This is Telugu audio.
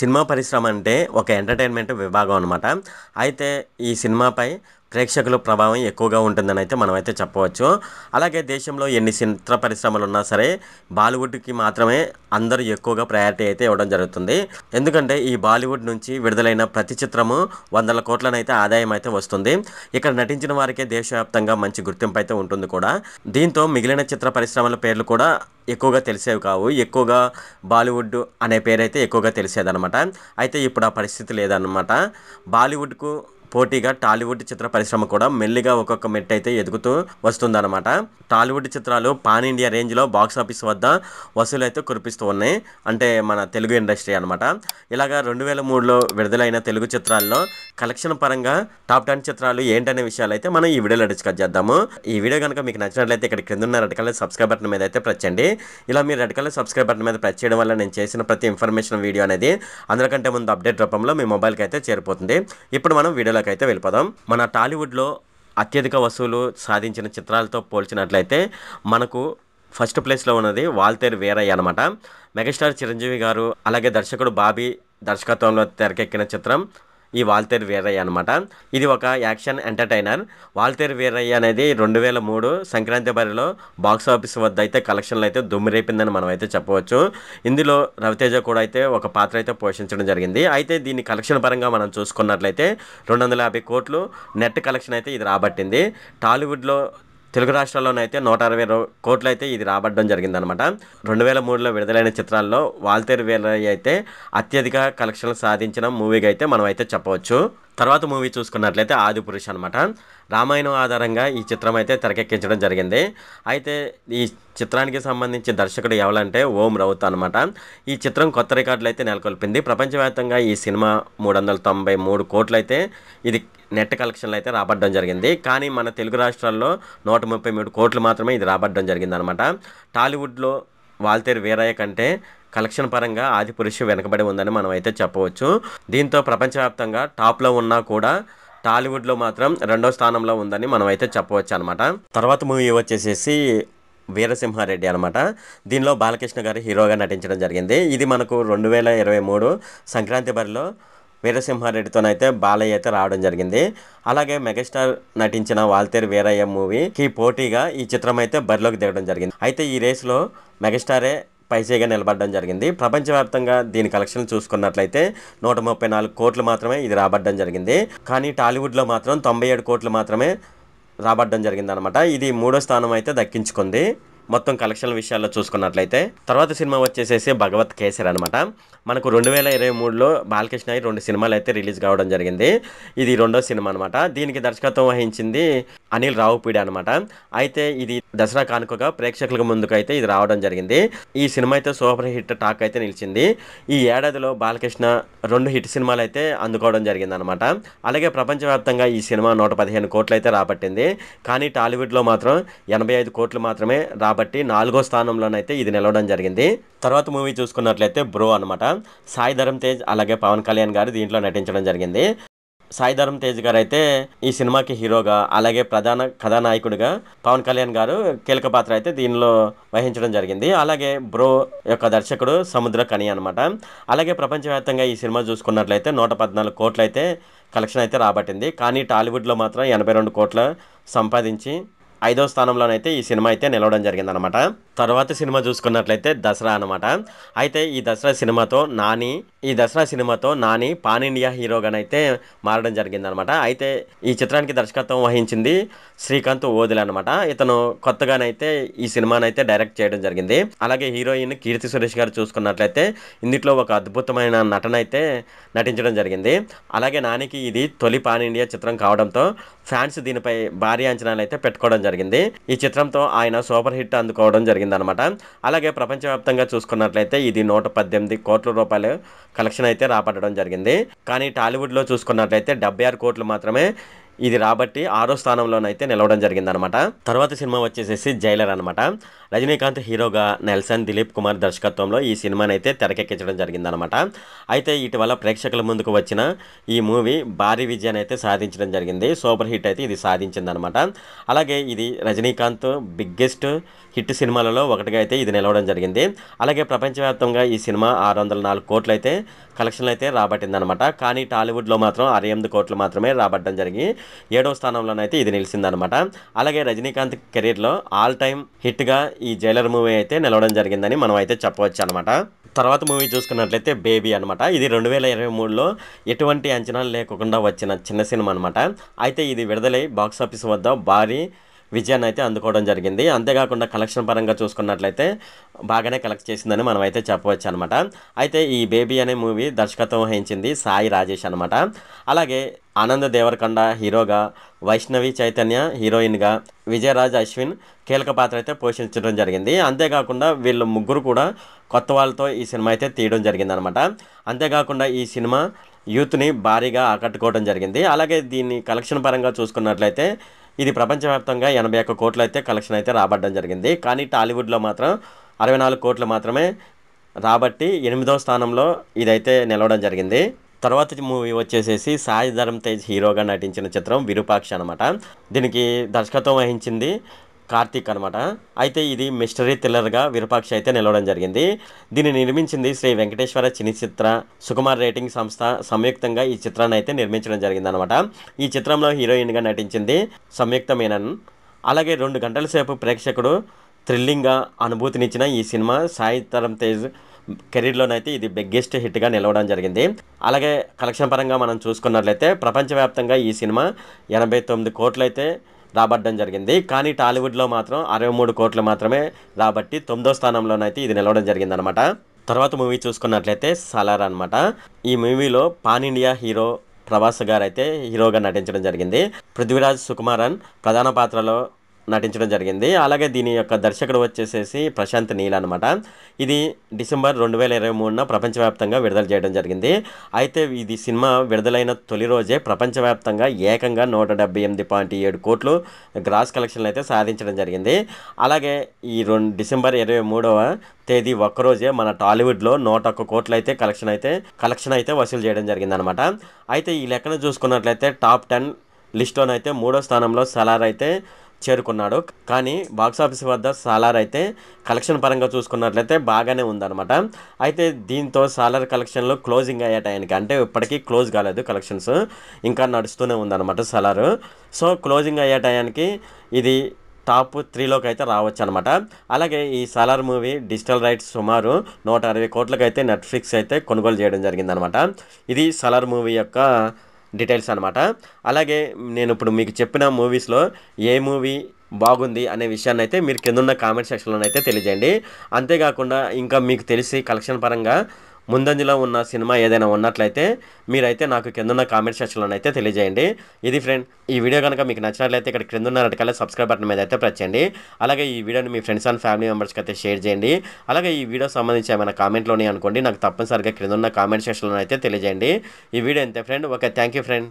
సినిమా పరిశ్రమ అంటే ఒక ఎంటర్టైన్మెంట్ విభాగం అనమాట అయితే ఈ సినిమాపై ప్రేక్షకుల ప్రభావం ఎక్కువగా ఉంటుందని అయితే మనమైతే చెప్పవచ్చు అలాగే దేశంలో ఎన్ని చిత్ర పరిశ్రమలు ఉన్నా సరే బాలీవుడ్కి మాత్రమే అందరూ ఎక్కువగా ప్రయారిటీ అయితే ఇవ్వడం జరుగుతుంది ఎందుకంటే ఈ బాలీవుడ్ నుంచి విడుదలైన ప్రతి చిత్రము వందల కోట్లనైతే ఆదాయం అయితే వస్తుంది ఇక్కడ నటించిన వారికే దేశవ్యాప్తంగా మంచి గుర్తింపు అయితే ఉంటుంది కూడా దీంతో మిగిలిన చిత్ర పరిశ్రమల పేర్లు కూడా ఎక్కువగా తెలిసేవి కావు ఎక్కువగా బాలీవుడ్ అనే పేరైతే ఎక్కువగా తెలిసేదనమాట అయితే ఇప్పుడు ఆ పరిస్థితి లేదనమాట బాలీవుడ్కు పోటీగా టాలీవుడ్ చిత్ర పరిశ్రమ కూడా మెల్లిగా ఒక్కొక్క మెట్ అయితే ఎదుగుతూ వస్తుందన్నమాట టాలీవుడ్ చిత్రాలు పాన్ ఇండియా రేంజ్లో బాక్సాఫీస్ వద్ద వసూలు అయితే కురిపిస్తూ ఉన్నాయి అంటే మన తెలుగు ఇండస్ట్రీ అనమాట ఇలాగా రెండు వేల మూడులో విడుదలైన తెలుగు చిత్రాల్లో కలెక్షన్ పరంగా టాప్ టెన్ చిత్రాలు ఏంటనే విషయాలు అయితే మనం ఈ వీడియోలో డిస్కస్ చేద్దాము ఈ వీడియో కనుక మీకు నచ్చినట్లయితే ఇక్కడ క్రింద ఉన్న రెడ్ కలర్ సబ్స్క్రైబ్ బటన్ మీద అయితే ప్రెస్ చేయండి ఇలా మీరు రెడ్ కలర్ సబ్స్క్రైబ్ బటన్ మీద ప్రెస్ చేయడం వల్ల నేను చేసిన ప్రతి ఇన్ఫర్మేషన్ వీడియో అనేది అందరికంటే ముందు అప్డేట్ రూపంలో మీ మొబైల్కి అయితే చేరిపోతుంది ఇప్పుడు మనం వీడియోలోకి అయితే వెళ్ళిపోదాం మన టాలీవుడ్లో అత్యధిక వసూలు సాధించిన చిత్రాలతో పోల్చినట్లయితే మనకు ఫస్ట్ ప్లేస్లో ఉన్నది వాల్తేర్ వీరయ్య అనమాట మెగాస్టార్ చిరంజీవి గారు అలాగే దర్శకుడు బాబీ దర్శకత్వంలో తెరకెక్కిన చిత్రం ఈ వాల్తేరు వీరయ్య అనమాట ఇది ఒక యాక్షన్ ఎంటర్టైనర్ వాల్తేర్ వీరయ్య అనేది రెండు వేల మూడు సంక్రాంతి బరిలో బాక్స్ ఆఫీస్ వద్ద అయితే కలెక్షన్లు అయితే దుమ్మిరేపిందని మనం అయితే చెప్పవచ్చు ఇందులో రవితేజ కూడా అయితే ఒక పాత్ర అయితే పోషించడం జరిగింది అయితే దీన్ని కలెక్షన్ పరంగా మనం చూసుకున్నట్లయితే రెండు వందల యాభై కోట్లు నెట్ కలెక్షన్ అయితే ఇది రాబట్టింది టాలీవుడ్లో తెలుగు రాష్ట్రాల్లోనైతే నూట అరవై కోట్లు అయితే ఇది రాబడడం జరిగిందనమాట రెండు వేల మూడులో విడుదలైన చిత్రాల్లో వాల్తేరు వేలయ్య అయితే అత్యధిక కలెక్షన్లు సాధించిన మూవీగా అయితే మనం అయితే చెప్పవచ్చు తర్వాత మూవీ చూసుకున్నట్లయితే ఆదిపురుష్ అనమాట రామాయణం ఆధారంగా ఈ చిత్రం అయితే తెరకెక్కించడం జరిగింది అయితే ఈ చిత్రానికి సంబంధించి దర్శకుడు ఎవరంటే ఓం రౌత్ అనమాట ఈ చిత్రం కొత్త రికార్డులు అయితే నెలకొల్పింది ప్రపంచవ్యాప్తంగా ఈ సినిమా మూడు వందల తొంభై మూడు కోట్లు అయితే ఇది నెట్ కలెక్షన్లు అయితే రాబట్టడం జరిగింది కానీ మన తెలుగు రాష్ట్రాల్లో నూట ముప్పై మూడు కోట్లు మాత్రమే ఇది రాబట్టడం జరిగింది అనమాట టాలీవుడ్లో వాల్తేరు వీరయ్య కంటే కలెక్షన్ పరంగా ఆదిపురుష వెనకబడి ఉందని మనం అయితే చెప్పవచ్చు దీంతో ప్రపంచవ్యాప్తంగా టాప్లో ఉన్నా కూడా టాలీవుడ్లో మాత్రం రెండో స్థానంలో ఉందని మనం అయితే చెప్పవచ్చు అనమాట తర్వాత మూవీ వచ్చేసేసి వీరసింహారెడ్డి అనమాట దీనిలో బాలకృష్ణ గారు హీరోగా నటించడం జరిగింది ఇది మనకు రెండు వేల ఇరవై మూడు సంక్రాంతి బరిలో వీరసింహారెడ్డితోనైతే బాలయ్య అయితే రావడం జరిగింది అలాగే మెగాస్టార్ నటించిన వాల్తేరు వీరయ్య మూవీకి పోటీగా ఈ చిత్రం అయితే బరిలోకి దిగడం జరిగింది అయితే ఈ రేస్లో మెగాస్టారే పైచేగా నిలబడడం జరిగింది ప్రపంచవ్యాప్తంగా దీని కలెక్షన్లు చూసుకున్నట్లయితే నూట ముప్పై నాలుగు కోట్లు మాత్రమే ఇది రాబడ్డం జరిగింది కానీ టాలీవుడ్లో మాత్రం తొంభై ఏడు కోట్లు మాత్రమే రాబడ్డం జరిగిందనమాట ఇది మూడో స్థానం అయితే దక్కించుకుంది మొత్తం కలెక్షన్ల విషయాల్లో చూసుకున్నట్లయితే తర్వాత సినిమా వచ్చేసేసి భగవత్ కేసర్ అనమాట మనకు రెండు వేల ఇరవై మూడులో బాలకృష్ణ రెండు సినిమాలు అయితే రిలీజ్ కావడం జరిగింది ఇది రెండో సినిమా అనమాట దీనికి దర్శకత్వం వహించింది అనిల్ రావుపీడి అనమాట అయితే ఇది దసరా కానుకగా ప్రేక్షకుల ముందుకు అయితే ఇది రావడం జరిగింది ఈ సినిమా అయితే సూపర్ హిట్ టాక్ అయితే నిలిచింది ఈ ఏడాదిలో బాలకృష్ణ రెండు హిట్ సినిమాలు అయితే అందుకోవడం జరిగింది అనమాట అలాగే ప్రపంచవ్యాప్తంగా ఈ సినిమా నూట పదిహేను కోట్లు అయితే రాబట్టింది కానీ టాలీవుడ్లో మాత్రం ఎనభై ఐదు కోట్లు మాత్రమే రా కాబట్టి నాలుగో స్థానంలోనైతే ఇది నిలవడం జరిగింది తర్వాత మూవీ చూసుకున్నట్లయితే బ్రో అనమాట సాయి ధరమ్ తేజ్ అలాగే పవన్ కళ్యాణ్ గారు దీంట్లో నటించడం జరిగింది సాయి ధరమ్ తేజ్ గారు అయితే ఈ సినిమాకి హీరోగా అలాగే ప్రధాన కథానాయకుడిగా పవన్ కళ్యాణ్ గారు కీలక పాత్ర అయితే దీనిలో వహించడం జరిగింది అలాగే బ్రో యొక్క దర్శకుడు సముద్ర కని అనమాట అలాగే ప్రపంచవ్యాప్తంగా ఈ సినిమా చూసుకున్నట్లయితే నూట పద్నాలుగు కోట్లు అయితే కలెక్షన్ అయితే రాబట్టింది కానీ టాలీవుడ్లో మాత్రం ఎనభై రెండు కోట్ల సంపాదించి ఐదో స్థానంలోనైతే ఈ సినిమా అయితే నిలవడం జరిగిందనమాట తర్వాత సినిమా చూసుకున్నట్లయితే దసరా అనమాట అయితే ఈ దసరా సినిమాతో నాని ఈ దసరా సినిమాతో నాని పాన్ ఇండియా హీరోగానైతే మారడం జరిగిందనమాట అయితే ఈ చిత్రానికి దర్శకత్వం వహించింది శ్రీకాంత్ ఓదిల అనమాట ఇతను కొత్తగానైతే ఈ సినిమానైతే డైరెక్ట్ చేయడం జరిగింది అలాగే హీరోయిన్ కీర్తి సురేష్ గారు చూసుకున్నట్లయితే ఇందులో ఒక అద్భుతమైన నటన అయితే నటించడం జరిగింది అలాగే నానికి ఇది తొలి పాన్ ఇండియా చిత్రం కావడంతో ఫ్యాన్స్ దీనిపై భారీ అంచనాలు అయితే పెట్టుకోవడం జరిగింది ఈ చిత్రంతో ఆయన సూపర్ హిట్ అందుకోవడం జరిగింది జరిగిందనమాట అలాగే ప్రపంచవ్యాప్తంగా చూసుకున్నట్లయితే ఇది నూట పద్దెనిమిది కోట్ల రూపాయలు కలెక్షన్ అయితే రాబట్టడం జరిగింది కానీ టాలీవుడ్లో చూసుకున్నట్లయితే డెబ్బై ఆరు కోట్లు మాత్రమే ఇది రాబట్టి ఆరో స్థానంలోనైతే నిలవడం జరిగిందనమాట తర్వాత సినిమా వచ్చేసేసి జైలర్ అనమాట రజనీకాంత్ హీరోగా నెల్సన్ దిలీప్ కుమార్ దర్శకత్వంలో ఈ సినిమానైతే తెరకెక్కించడం జరిగిందనమాట అయితే ఇటీవల ప్రేక్షకుల ముందుకు వచ్చిన ఈ మూవీ భారీ విజయాన్ని అయితే సాధించడం జరిగింది సూపర్ హిట్ అయితే ఇది సాధించిందనమాట అలాగే ఇది రజనీకాంత్ బిగ్గెస్ట్ హిట్ సినిమాలలో ఒకటిగా అయితే ఇది నిలవడం జరిగింది అలాగే ప్రపంచవ్యాప్తంగా ఈ సినిమా ఆరు వందల నాలుగు కోట్లు అయితే కలెక్షన్లు అయితే రాబట్టిందనమాట కానీ టాలీవుడ్లో మాత్రం అరవై ఎనిమిది కోట్లు మాత్రమే రాబట్టడం జరిగి ఏడో స్థానంలోనైతే ఇది నిలిచిందనమాట అలాగే రజనీకాంత్ కెరీర్లో ఆల్ టైమ్ హిట్గా ఈ జైలర్ మూవీ అయితే నిలవడం జరిగిందని మనం అయితే చెప్పవచ్చు అనమాట తర్వాత మూవీ చూసుకున్నట్లయితే బేబీ అనమాట ఇది రెండు వేల ఇరవై మూడులో ఎటువంటి అంచనాలు లేకుండా వచ్చిన చిన్న సినిమా అనమాట అయితే ఇది విడుదలై బాక్సాఫీస్ వద్ద భారీ విజయాన్ని అయితే అందుకోవడం జరిగింది అంతేకాకుండా కలెక్షన్ పరంగా చూసుకున్నట్లయితే బాగానే కలెక్ట్ చేసిందని మనం అయితే చెప్పవచ్చు అనమాట అయితే ఈ బేబీ అనే మూవీ దర్శకత్వం వహించింది సాయి రాజేష్ అనమాట అలాగే ఆనంద్ దేవరకొండ హీరోగా వైష్ణవి చైతన్య హీరోయిన్గా విజయరాజ్ అశ్విన్ కీలక పాత్ర అయితే పోషించడం జరిగింది అంతేకాకుండా వీళ్ళు ముగ్గురు కూడా కొత్త వాళ్ళతో ఈ సినిమా అయితే తీయడం జరిగింది అనమాట అంతేకాకుండా ఈ సినిమా యూత్ని భారీగా ఆకట్టుకోవడం జరిగింది అలాగే దీన్ని కలెక్షన్ పరంగా చూసుకున్నట్లయితే ఇది ప్రపంచవ్యాప్తంగా ఎనభై ఒక్క కోట్లు అయితే కలెక్షన్ అయితే రాబడ్డం జరిగింది కానీ టాలీవుడ్లో మాత్రం అరవై నాలుగు కోట్లు మాత్రమే రాబట్టి ఎనిమిదో స్థానంలో ఇదైతే నిలవడం జరిగింది తర్వాత మూవీ వచ్చేసేసి సాయి ధరం తేజ్ హీరోగా నటించిన చిత్రం విరూపాక్ష అనమాట దీనికి దర్శకత్వం వహించింది కార్తీక్ అనమాట అయితే ఇది మిస్టరీ థ్రిల్లర్గా విరూపాక్ష అయితే నిలవడం జరిగింది దీన్ని నిర్మించింది శ్రీ వెంకటేశ్వర చిని చిత్ర సుకుమార్ రేటింగ్ సంస్థ సంయుక్తంగా ఈ చిత్రాన్ని అయితే నిర్మించడం జరిగింది అనమాట ఈ చిత్రంలో హీరోయిన్గా నటించింది సంయుక్త మీనన్ అలాగే రెండు గంటల సేపు ప్రేక్షకుడు థ్రిల్లింగ్గా అనుభూతినిచ్చిన ఈ సినిమా సాయి తరం తేజ్ కెరీర్లోనైతే ఇది బిగ్గెస్ట్ హిట్గా నిలవడం జరిగింది అలాగే కలెక్షన్ పరంగా మనం చూసుకున్నట్లయితే ప్రపంచవ్యాప్తంగా ఈ సినిమా ఎనభై తొమ్మిది కోట్లయితే రాబట్టడం జరిగింది కానీ టాలీవుడ్లో మాత్రం అరవై మూడు కోట్లు మాత్రమే రాబట్టి తొమ్మిదో స్థానంలోనైతే ఇది నిలవడం జరిగిందనమాట తర్వాత మూవీ చూసుకున్నట్లయితే సలార్ అనమాట ఈ మూవీలో పాన్ ఇండియా హీరో ప్రభాస్ గారు అయితే హీరోగా నటించడం జరిగింది పృథ్వీరాజ్ సుకుమారన్ ప్రధాన పాత్రలో నటించడం జరిగింది అలాగే దీని యొక్క దర్శకుడు వచ్చేసేసి ప్రశాంత్ నీల్ అనమాట ఇది డిసెంబర్ రెండు వేల ఇరవై మూడున ప్రపంచవ్యాప్తంగా విడుదల చేయడం జరిగింది అయితే ఇది సినిమా విడుదలైన తొలి రోజే ప్రపంచవ్యాప్తంగా ఏకంగా నూట డెబ్బై ఎనిమిది పాయింట్ ఏడు కోట్లు గ్రాస్ కలెక్షన్లు అయితే సాధించడం జరిగింది అలాగే ఈ రెండు డిసెంబర్ ఇరవై మూడవ తేదీ ఒక్కరోజే మన టాలీవుడ్లో నూట ఒక్క కోట్లు అయితే కలెక్షన్ అయితే కలెక్షన్ అయితే వసూలు చేయడం జరిగిందనమాట అయితే ఈ లెక్కన చూసుకున్నట్లయితే టాప్ టెన్ లిస్ట్లోనైతే మూడో స్థానంలో సలార్ అయితే చేరుకున్నాడు కానీ బాక్సాఫీస్ వద్ద సాలార్ అయితే కలెక్షన్ పరంగా చూసుకున్నట్లయితే బాగానే ఉందన్నమాట అయితే దీంతో సాలార్ కలెక్షన్లు క్లోజింగ్ అయ్యే టైంకి అంటే ఇప్పటికీ క్లోజ్ కాలేదు కలెక్షన్స్ ఇంకా నడుస్తూనే ఉందన్నమాట సాలార్ సో క్లోజింగ్ అయ్యే ఆయనకి ఇది టాప్ త్రీలోకి అయితే రావచ్చు అనమాట అలాగే ఈ సలార్ మూవీ డిజిటల్ రైట్స్ సుమారు నూట అరవై కోట్లకైతే నెట్ఫ్లిక్స్ అయితే కొనుగోలు చేయడం జరిగిందనమాట ఇది సలార్ మూవీ యొక్క డీటెయిల్స్ అనమాట అలాగే నేను ఇప్పుడు మీకు చెప్పిన మూవీస్లో ఏ మూవీ బాగుంది అనే విషయాన్ని అయితే మీరు కింద ఉన్న కామెంట్ సెక్షన్లో అయితే తెలియజేయండి అంతేకాకుండా ఇంకా మీకు తెలిసి కలెక్షన్ పరంగా ముందంజలో ఉన్న సినిమా ఏదైనా ఉన్నట్లయితే మీరైతే నాకు కిందన్న కామెంట్ సెక్షన్లో అయితే తెలియజేయండి ఇది ఫ్రెండ్ ఈ వీడియో కనుక మీకు నచ్చినట్లయితే ఇక్కడ క్రింద ఉన్న రెడ్ కలర్ సబ్స్క్రైబ్ బటన్ మీద అయితే ప్రచండి అలాగే ఈ వీడియోని మీ ఫ్రెండ్స్ అండ్ ఫ్యామిలీ మెంబర్స్కి అయితే షేర్ చేయండి అలాగే ఈ వీడియో సంబంధించి ఏమైనా కామెంట్లోనే అనుకోండి నాకు తప్పనిసరిగా క్రింద ఉన్న కామెంట్ సెక్షన్లో అయితే తెలియజేయండి ఈ వీడియో అంతే ఫ్రెండ్ ఓకే థ్యాంక్ ఫ్రెండ్